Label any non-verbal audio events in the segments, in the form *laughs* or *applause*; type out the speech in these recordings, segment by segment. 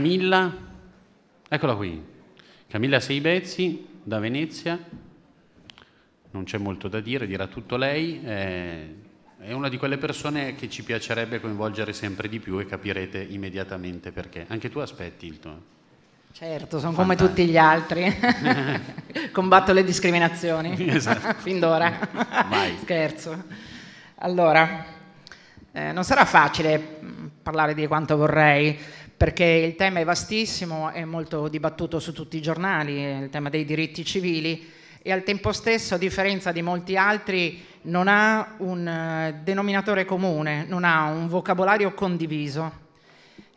Camilla, eccola qui, Camilla Seibezzi da Venezia, non c'è molto da dire, dirà tutto lei, eh, è una di quelle persone che ci piacerebbe coinvolgere sempre di più e capirete immediatamente perché. Anche tu aspetti il tuo. Certo, sono come tutti gli altri. *laughs* Combatto le discriminazioni. Esatto. *laughs* fin d'ora. Vai. Scherzo. Allora, eh, non sarà facile mm, parlare di quanto vorrei, perché il tema è vastissimo, è molto dibattuto su tutti i giornali, il tema dei diritti civili e al tempo stesso, a differenza di molti altri, non ha un eh, denominatore comune, non ha un vocabolario condiviso.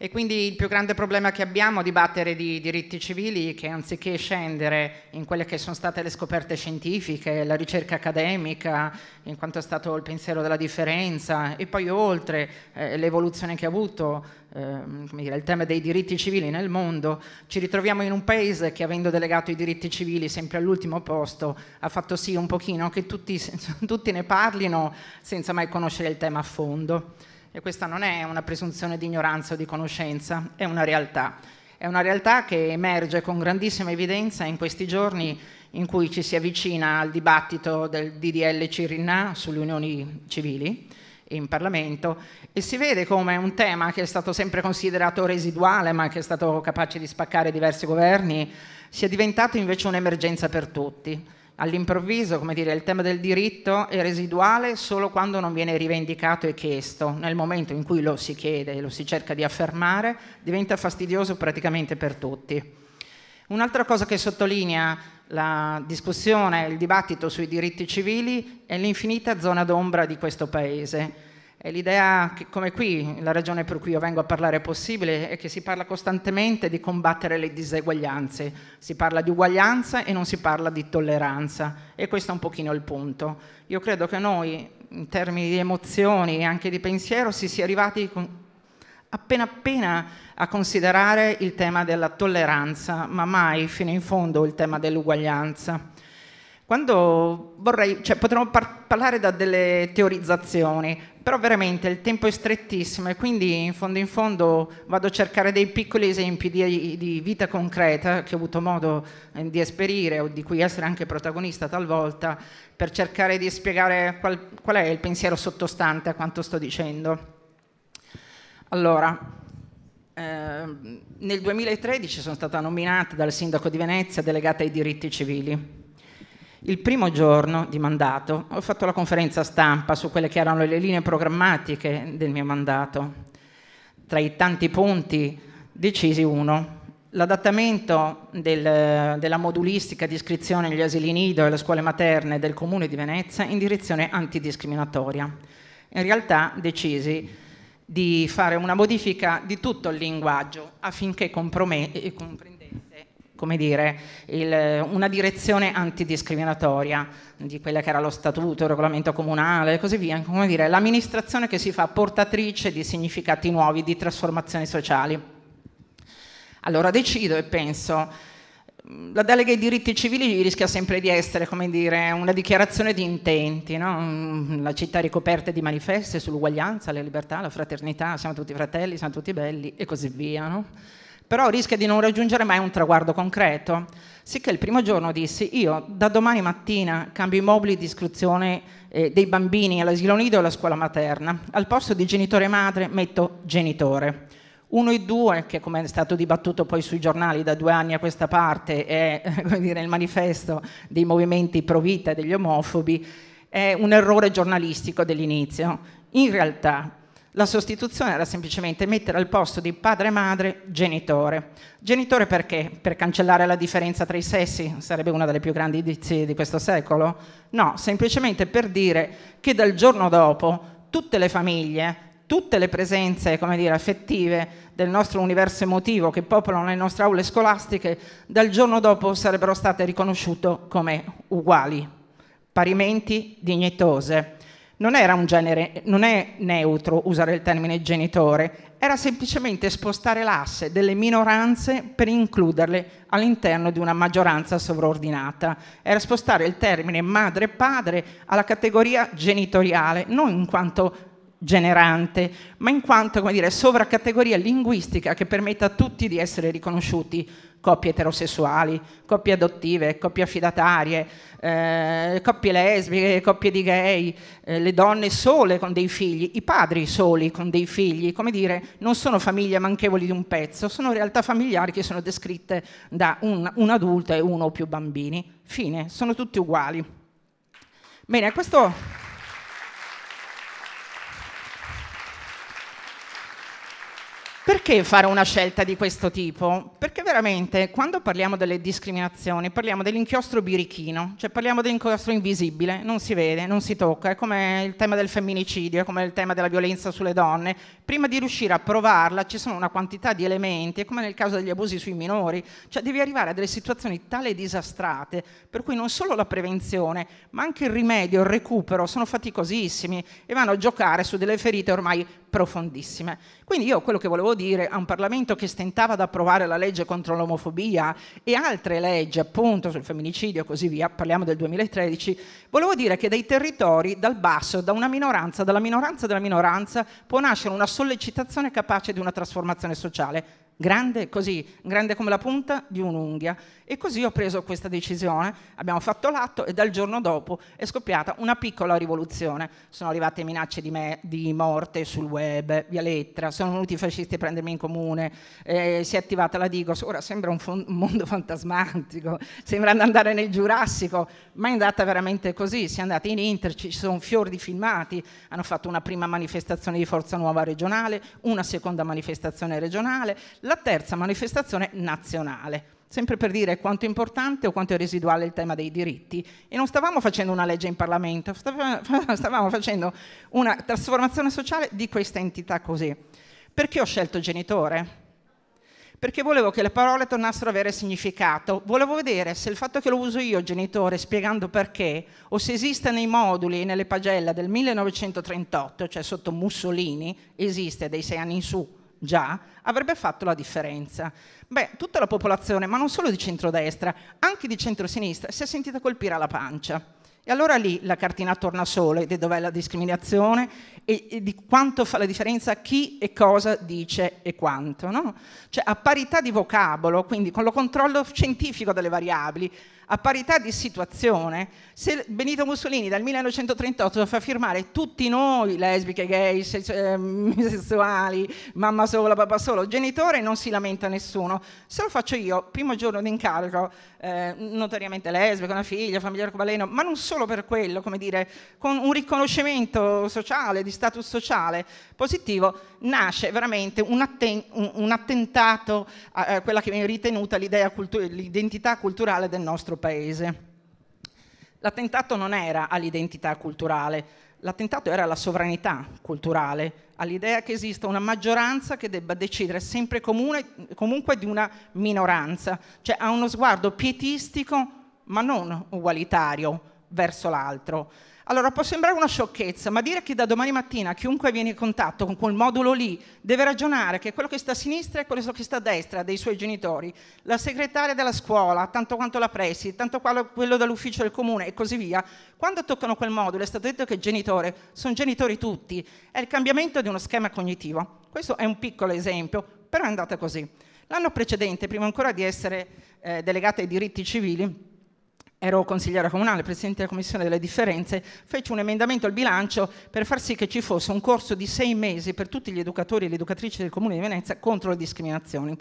E quindi il più grande problema che abbiamo a dibattere di diritti civili è che anziché scendere in quelle che sono state le scoperte scientifiche, la ricerca accademica, in quanto è stato il pensiero della differenza e poi oltre eh, l'evoluzione che ha avuto eh, dire, il tema dei diritti civili nel mondo, ci ritroviamo in un paese che avendo delegato i diritti civili sempre all'ultimo posto ha fatto sì un pochino che tutti, *laughs* tutti ne parlino senza mai conoscere il tema a fondo e questa non è una presunzione di ignoranza o di conoscenza, è una realtà. È una realtà che emerge con grandissima evidenza in questi giorni in cui ci si avvicina al dibattito del DDL Cirinna sulle unioni civili in Parlamento e si vede come un tema che è stato sempre considerato residuale ma che è stato capace di spaccare diversi governi sia diventato invece un'emergenza per tutti. All'improvviso, come dire, il tema del diritto è residuale solo quando non viene rivendicato e chiesto. Nel momento in cui lo si chiede e lo si cerca di affermare, diventa fastidioso praticamente per tutti. Un'altra cosa che sottolinea la discussione, il dibattito sui diritti civili è l'infinita zona d'ombra di questo Paese e l'idea, come qui, la ragione per cui io vengo a parlare è possibile, è che si parla costantemente di combattere le diseguaglianze, si parla di uguaglianza e non si parla di tolleranza e questo è un pochino il punto. Io credo che noi, in termini di emozioni e anche di pensiero, si sia arrivati appena appena a considerare il tema della tolleranza, ma mai fino in fondo il tema dell'uguaglianza. Quando vorrei, cioè, potremmo par parlare da delle teorizzazioni, però veramente il tempo è strettissimo e quindi in fondo in fondo vado a cercare dei piccoli esempi di, di vita concreta che ho avuto modo eh, di esperire o di cui essere anche protagonista talvolta per cercare di spiegare qual, qual è il pensiero sottostante a quanto sto dicendo. Allora, eh, nel 2013 sono stata nominata dal sindaco di Venezia delegata ai diritti civili il primo giorno di mandato ho fatto la conferenza stampa su quelle che erano le linee programmatiche del mio mandato. Tra i tanti punti decisi uno, l'adattamento del, della modulistica di iscrizione agli asili nido e alle scuole materne del Comune di Venezia in direzione antidiscriminatoria. In realtà decisi di fare una modifica di tutto il linguaggio affinché compromette eh, come dire, il, una direzione antidiscriminatoria di quella che era lo statuto, il regolamento comunale e così via, come dire, l'amministrazione che si fa portatrice di significati nuovi, di trasformazioni sociali. Allora decido e penso, la delega ai diritti civili rischia sempre di essere, come dire, una dichiarazione di intenti, no? Mm, la città ricoperta di manifesti sull'uguaglianza, la libertà, la fraternità, siamo tutti fratelli, siamo tutti belli e così via. No? però rischia di non raggiungere mai un traguardo concreto. Sicché il primo giorno dissi, io da domani mattina cambio i mobili di iscrizione eh, dei bambini all'asilo nido e alla scuola materna. Al posto di genitore e madre metto genitore. Uno e due, che come è stato dibattuto poi sui giornali da due anni a questa parte, è *laughs* dire, il manifesto dei movimenti pro vita e degli omofobi, è un errore giornalistico dell'inizio. In realtà la sostituzione era semplicemente mettere al posto di padre e madre genitore. Genitore perché? Per cancellare la differenza tra i sessi? Sarebbe una delle più grandi dizie di questo secolo? No, semplicemente per dire che dal giorno dopo tutte le famiglie, tutte le presenze come dire, affettive del nostro universo emotivo che popolano le nostre aule scolastiche, dal giorno dopo sarebbero state riconosciute come uguali, parimenti dignitose non era un genere, non è neutro usare il termine genitore, era semplicemente spostare l'asse delle minoranze per includerle all'interno di una maggioranza sovraordinata, era spostare il termine madre padre alla categoria genitoriale, non in quanto generante, ma in quanto come dire, sovracategoria linguistica che permette a tutti di essere riconosciuti coppie eterosessuali, coppie adottive, coppie affidatarie, eh, coppie lesbiche, coppie di gay, eh, le donne sole con dei figli, i padri soli con dei figli, come dire, non sono famiglie manchevoli di un pezzo, sono realtà familiari che sono descritte da un, un adulto e uno o più bambini. Fine, sono tutti uguali. Bene, questo... Perché fare una scelta di questo tipo? Perché veramente quando parliamo delle discriminazioni parliamo dell'inchiostro birichino, cioè parliamo dell'inchiostro invisibile, non si vede, non si tocca, è come il tema del femminicidio, è come il tema della violenza sulle donne. Prima di riuscire a provarla ci sono una quantità di elementi, è come nel caso degli abusi sui minori, cioè devi arrivare a delle situazioni tale disastrate per cui non solo la prevenzione ma anche il rimedio, il recupero sono faticosissimi e vanno a giocare su delle ferite ormai profondissime. Quindi io quello che volevo dire a un Parlamento che stentava ad approvare la legge contro l'omofobia e altre leggi appunto sul femminicidio e così via, parliamo del 2013, volevo dire che dai territori, dal basso, da una minoranza, dalla minoranza della minoranza, può nascere una sollecitazione capace di una trasformazione sociale grande così, grande come la punta di un'unghia. E così ho preso questa decisione, abbiamo fatto l'atto e dal giorno dopo è scoppiata una piccola rivoluzione. Sono arrivate minacce di, me, di morte sul web, via lettera, sono venuti i fascisti a prendermi in comune, eh, si è attivata la Digos, ora sembra un, fon- mondo *laughs* fantasmatico, sembra andare nel Giurassico, ma è andata veramente così, si è andati in Inter, ci sono fior di filmati, hanno fatto una prima manifestazione di Forza Nuova regionale, una seconda manifestazione regionale, la terza manifestazione nazionale sempre per dire quanto è importante o quanto è residuale il tema dei diritti. E non stavamo facendo una legge in Parlamento, *laughs* stavamo facendo una trasformazione sociale di questa entità così. Perché ho scelto genitore? Perché volevo che le parole tornassero ad avere significato, volevo vedere se il fatto che lo uso io, genitore, spiegando perché, o se esiste nei moduli e nelle pagelle del 1938, cioè sotto Mussolini, esiste dai sei anni in su, già, avrebbe fatto la differenza. Beh, tutta la popolazione, ma non solo di centrodestra, anche di centrosinistra, si è sentita colpire alla pancia. E allora lì la cartina torna sole di dov'è la discriminazione e, e, di quanto fa la differenza chi e cosa dice e quanto. No? Cioè a parità di vocabolo, quindi con lo controllo scientifico delle variabili, a parità di situazione, se Benito Mussolini dal 1938 fa firmare tutti noi, lesbiche, gay, ehm, *laughs* sessuali, mamma sola, papà solo, genitore, non si lamenta nessuno. Se lo faccio io, primo giorno di incarico, eh, notoriamente lesbica, una figlia, famiglia arcobaleno, ma non solo per quello, come dire, con un riconoscimento sociale, di status sociale positivo, nasce veramente un, atten un, attentato a, a quella che viene ritenuta l'identità culturale del nostro nostro paese. L'attentato non era all'identità culturale, l'attentato era alla sovranità culturale, all'idea che esista una maggioranza che debba decidere sempre comune, comunque di una minoranza, cioè ha uno sguardo pietistico ma non ugualitario verso l'altro. Allora, può sembrare una sciocchezza, ma dire che da domani mattina chiunque viene in contatto con quel modulo lì deve ragionare che quello che sta a sinistra è quello che sta a destra dei suoi genitori, la segretaria della scuola, tanto quanto la pressi, tanto quello dell'ufficio del comune e così via, quando toccano quel modulo è stato detto che genitore sono genitori tutti, è il cambiamento di uno schema cognitivo. Questo è un piccolo esempio, però è andata così. L'anno precedente, prima ancora di essere eh, delegata ai diritti civili, ero consigliera comunale, presidente della Commissione delle differenze, fece un emendamento al bilancio per far sì che ci fosse un corso di sei mesi per tutti gli educatori e le educatrici del Comune di Venezia contro le discriminazioni.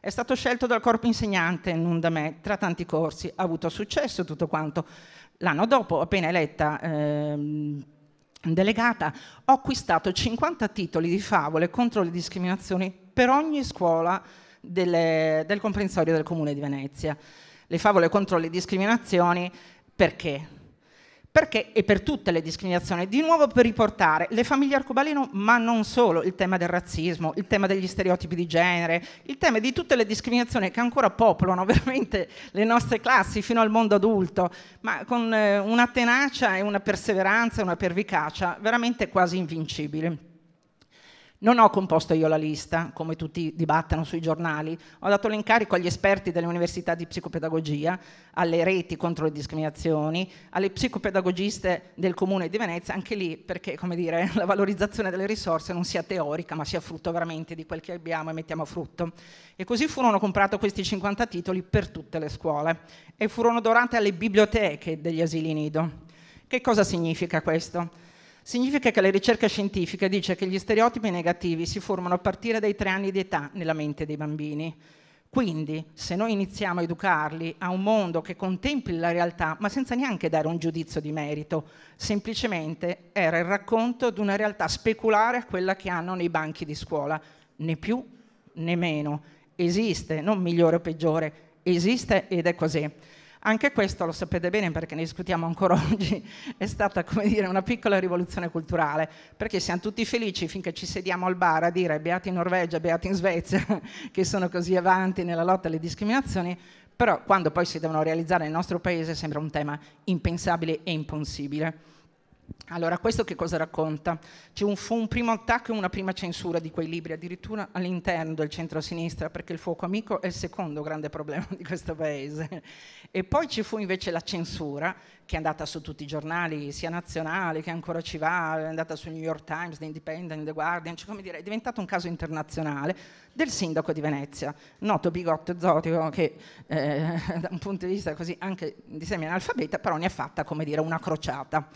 È stato scelto dal corpo insegnante, non da me, tra tanti corsi, ha avuto successo tutto quanto. L'anno dopo, appena eletta ehm, delegata, ho acquistato 50 titoli di favole contro le discriminazioni per ogni scuola delle, del comprensorio del Comune di Venezia le favole contro le discriminazioni perché? Perché e per tutte le discriminazioni, di nuovo per riportare le famiglie arcobaleno, ma non solo, il tema del razzismo, il tema degli stereotipi di genere, il tema di tutte le discriminazioni che ancora popolano *laughs* veramente le nostre classi fino al mondo adulto, ma con eh, una tenacia e una perseveranza e una pervicacia veramente quasi invincibili. Non ho composto io la lista, come tutti dibattono sui giornali, ho dato l'incarico agli esperti delle università di psicopedagogia, alle reti contro le discriminazioni, alle psicopedagogiste del Comune di Venezia, anche lì perché come dire, *laughs* la valorizzazione delle risorse non sia teorica ma sia frutto veramente di quel che abbiamo e mettiamo a frutto. E così furono comprati questi 50 titoli per tutte le scuole e furono donate alle biblioteche degli asili nido. Che cosa significa questo? Significa che la ricerca scientifica dice che gli stereotipi negativi si formano a partire dai tre anni di età nella mente dei bambini. Quindi, se noi iniziamo a educarli a un mondo che contempli la realtà, ma senza neanche dare un giudizio di merito, semplicemente era il racconto di una realtà speculare a quella che hanno nei banchi di scuola, né più né meno. Esiste, non migliore o peggiore, esiste ed è così. Anche questo lo sapete bene perché ne discutiamo ancora *laughs* oggi, è stata come dire una piccola rivoluzione culturale, perché siamo tutti felici finché ci sediamo al bar a dire beati in Norvegia, beati in Svezia, *laughs* che sono così avanti nella lotta alle discriminazioni, però quando poi si devono realizzare nel nostro paese sembra un tema impensabile e impossibile. Allora, questo che cosa racconta? C'è un, fu un primo attacco e una prima censura di quei libri, addirittura all'interno del centro-sinistra, perché il fuoco amico è il secondo grande problema *laughs* di questo paese. E poi ci fu invece la censura, che è andata su tutti i giornali, sia nazionali che ancora ci va, è andata su New York Times, The Independent, The Guardian, cioè, come dire, è diventato un caso internazionale del sindaco di Venezia, noto bigotto esotico che eh, *laughs* da un punto di vista così anche di semi analfabeta, però ne ha fatta, come dire, una crociata.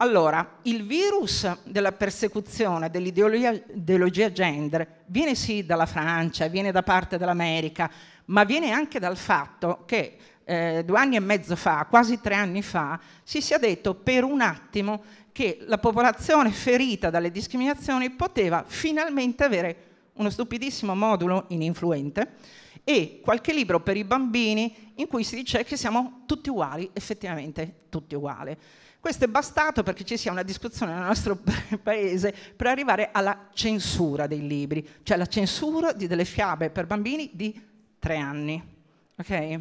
Allora, il virus della persecuzione dell'ideologia gender viene sì dalla Francia, viene da parte dell'America, ma viene anche dal fatto che eh, due anni e mezzo fa, quasi tre anni fa, si sia detto per un attimo che la popolazione ferita dalle discriminazioni poteva finalmente avere uno stupidissimo modulo in influente e qualche libro per i bambini in cui si dice che siamo tutti uguali, effettivamente tutti uguali. Questo è bastato perché ci sia una discussione nel nostro *laughs* paese per arrivare alla censura dei libri, cioè la censura di delle fiabe per bambini di tre anni. Okay?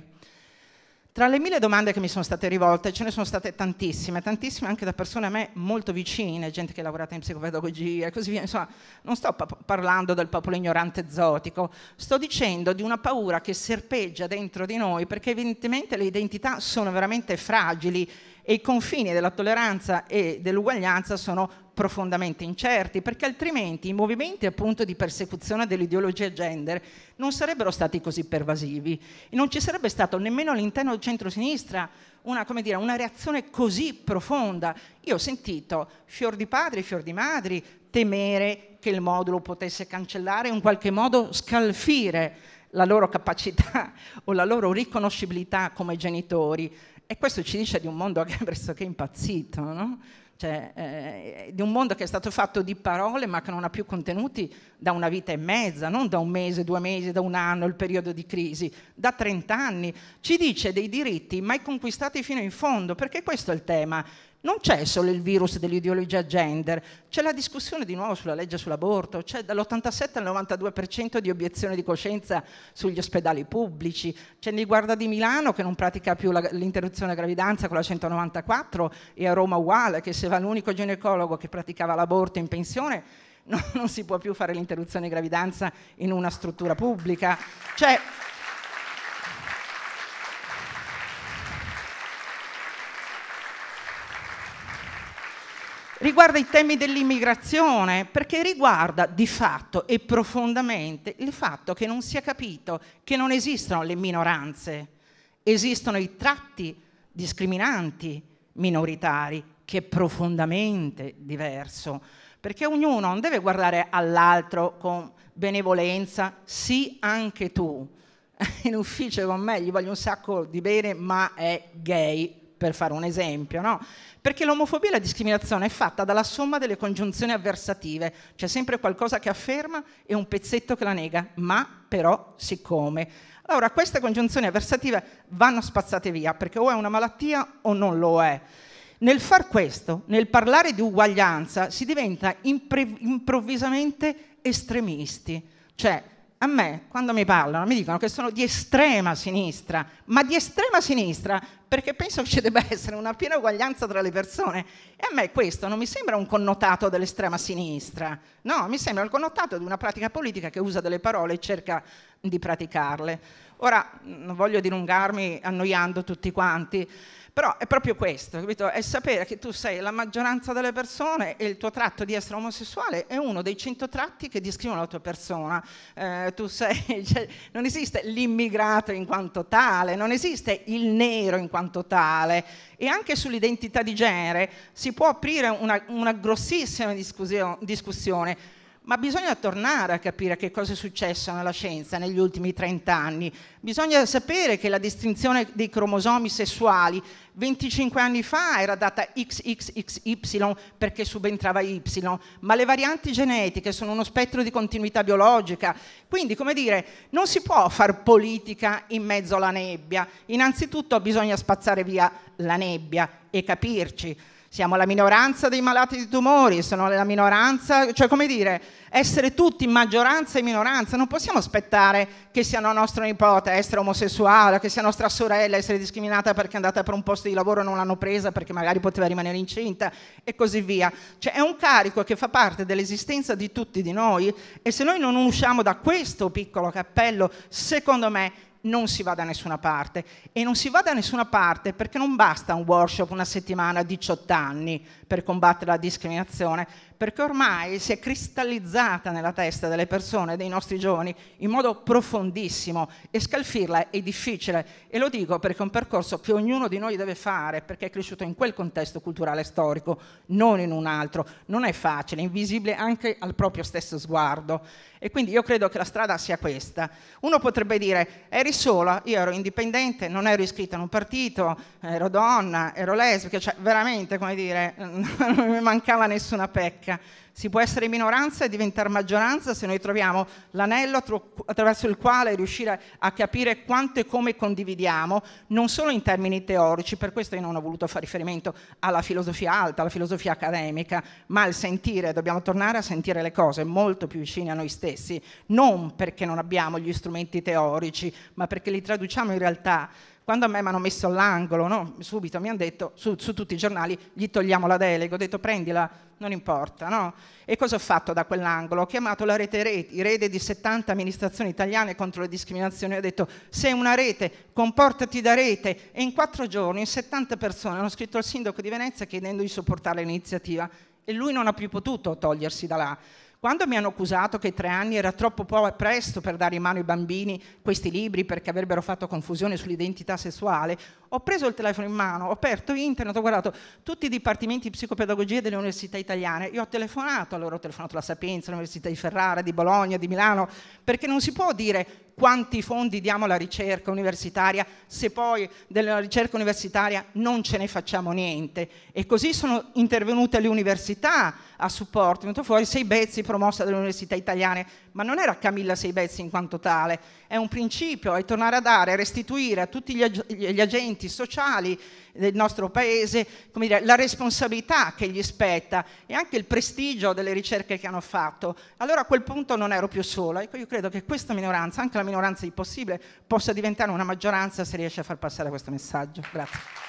Tra le mille domande che mi sono state rivolte, ce ne sono state tantissime, tantissime anche da persone a me molto vicine, gente che ha lavorato in psicopedagogia e così via. Insomma, non sto pa parlando del popolo ignorante zotico, sto dicendo di una paura che serpeggia dentro di noi perché evidentemente le identità sono veramente fragili e i confini della tolleranza e dell'uguaglianza sono profondamente incerti, perché altrimenti i movimenti appunto di persecuzione dell'ideologia gender non sarebbero stati così pervasivi e non ci sarebbe stato nemmeno all'interno del centro-sinistra una, dire, una reazione così profonda. Io ho sentito fior di padri, e fior di madri temere che il modulo potesse cancellare, in qualche modo scalfire la loro capacità o la loro riconoscibilità come genitori. E questo ci dice di un mondo *laughs* che è pressoché impazzito, no? cioè, eh, di un mondo che è stato fatto di parole ma che non ha più contenuti da una vita e mezza, non da un mese, due mesi, da un anno, il periodo di crisi, da 30 anni. Ci dice dei diritti mai conquistati fino in fondo, perché questo è il tema non c'è solo il virus dell'ideologia gender, c'è la discussione di nuovo sulla legge sull'aborto, c'è dall'87 al 92% di obiezione di coscienza sugli ospedali pubblici, c'è il guarda di Milano che non pratica più l'interruzione della gravidanza con la 194 e a Roma uguale, che se va l'unico ginecologo che praticava l'aborto in pensione no, non si può più fare l'interruzione di gravidanza in una struttura pubblica. C'è cioè, riguarda i temi dell'immigrazione, perché riguarda di fatto e profondamente il fatto che non si è capito che non esistono le minoranze, esistono i tratti discriminanti minoritari, che è profondamente diverso, perché ognuno non deve guardare all'altro con benevolenza, sì anche tu, *laughs* in ufficio con me gli voglio un sacco di bene, ma è gay, per fare un esempio, no? Perché l'omofobia e la discriminazione è fatta dalla somma delle congiunzioni avversative, c'è sempre qualcosa che afferma e un pezzetto che la nega, ma però siccome. Allora queste congiunzioni avversative vanno spazzate via, perché o è una malattia o non lo è. Nel far questo, nel parlare di uguaglianza, si diventa improvvisamente estremisti. Cioè, a me, quando mi parlano, mi dicono che sono di estrema sinistra, ma di estrema sinistra perché penso che ci debba essere una piena uguaglianza tra le persone. E a me questo non mi sembra un connotato dell'estrema sinistra, no, mi sembra il connotato di una pratica politica che usa delle parole e cerca di praticarle. Ora non voglio dilungarmi annoiando tutti quanti, però è proprio questo, capito? È sapere che tu sei la maggioranza delle persone e il tuo tratto di essere omosessuale è uno dei cento tratti che descrivono la tua persona. Eh, tu sei, *laughs* cioè, non esiste l'immigrato in quanto tale, non esiste il nero in quanto tale quanto tale e anche sull'identità di genere si può aprire una, una grossissima discussio, discussione ma bisogna tornare a capire che cosa è successo nella scienza negli ultimi 30 anni. Bisogna sapere che la distinzione dei cromosomi sessuali 25 anni fa era data XXXY perché subentrava Y, ma le varianti genetiche sono uno spettro di continuità biologica. Quindi, come dire, non si può far politica in mezzo alla nebbia. Innanzitutto bisogna spazzare via la nebbia e capirci siamo la minoranza dei malati di tumori, sono la minoranza, cioè come dire, essere tutti maggioranza e minoranza, non possiamo aspettare che sia nostro nipote essere omosessuale, che sia nostra sorella essere discriminata perché è andata per un posto di lavoro e non l'hanno presa perché magari poteva rimanere incinta e così via. Cioè è un carico che fa parte dell'esistenza di tutti di noi e se noi non usciamo da questo piccolo cappello, secondo me non si va da nessuna parte e non si va da nessuna parte perché non basta un workshop una settimana a 18 anni per combattere la discriminazione, perché ormai si è cristallizzata nella testa delle persone, dei nostri giovani, in modo profondissimo e scalfirla è difficile e lo dico perché è un percorso che ognuno di noi deve fare perché è cresciuto in quel contesto culturale storico, non in un altro, non è facile, è invisibile anche al proprio stesso sguardo e quindi io credo che la strada sia questa. Uno potrebbe dire eri sola, io ero indipendente, non ero iscritta in un partito, ero donna, ero lesbica, cioè veramente come dire non mi mancava nessuna pecca. Si può essere minoranza e diventare maggioranza se noi troviamo l'anello attraverso il quale riuscire a capire quanto e come condividiamo, non solo in termini teorici, per questo io non ho voluto fare riferimento alla filosofia alta, alla filosofia accademica, ma al sentire, dobbiamo tornare a sentire le cose molto più vicine a noi stessi, non perché non abbiamo gli strumenti teorici, ma perché li traduciamo in realtà quando a me mi hanno messo all'angolo, no? subito mi hanno detto, su, su, tutti i giornali, gli togliamo la delega, ho detto prendila, non importa. No? E cosa ho fatto da quell'angolo? Ho chiamato la rete Reti, rete di 70 amministrazioni italiane contro le discriminazioni, ho detto sei una rete, comportati da rete. E in quattro giorni 70 persone hanno scritto al sindaco di Venezia chiedendo di supportare l'iniziativa e lui non ha più potuto togliersi da là. Quando mi hanno accusato che tre anni era troppo presto per dare in mano ai bambini questi libri perché avrebbero fatto confusione sull'identità sessuale, ho preso il telefono in mano, ho aperto internet, ho guardato tutti i dipartimenti di psicopedagogia delle università italiane, e ho telefonato, allora ho telefonato alla Sapienza, all'Università di Ferrara, di Bologna, di Milano, perché non si può dire quanti fondi diamo alla ricerca universitaria se poi della ricerca universitaria non ce ne facciamo niente. E così sono intervenute le università a supporto, è venuto fuori sei bezzi promossa dalle università italiane ma non era Camilla Seibezzi in quanto tale, è un principio, è tornare a dare, a restituire a tutti gli, agenti sociali del nostro paese dire, la responsabilità che gli spetta e anche il prestigio delle ricerche che hanno fatto. Allora a quel punto non ero più sola, ecco, io credo che questa minoranza, anche la minoranza di possibile, possa diventare una maggioranza se riesce a far passare questo messaggio. Grazie.